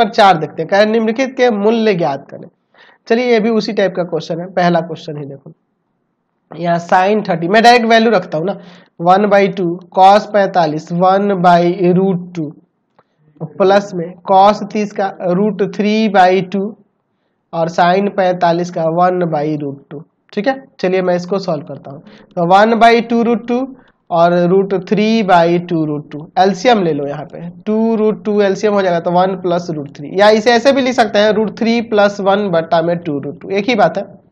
number चार देखते हैं कह रहे निम्नलिखित के मूल्य ज्ञात करें चलिए ये भी उसी टाइप का क्वेश्चन है पहला क्वेश्चन ही देखो यहाँ साइन थर्टी मैं डायरेक्ट वैल्यू रखता हूँ ना वन बाई टू कॉस पैंतालीस one by root two plus में कॉस तीस का रूट थ्री बाई टू और साइन पैंतालीस का वन बाई रूट टू ठीक है चलिए मैं इसको सॉल्व करता हूँ तो one by two root two और root three by two root two एल्सियम ले लो यहाँ पे टू रूट टू एल्सियम हो जाएगा तो वन प्लस रूट थ्री या इसे ऐसे भी लिख सकते हैं रूट थ्री प्लस वन बट्टा में टू रूट टू एक ही बात है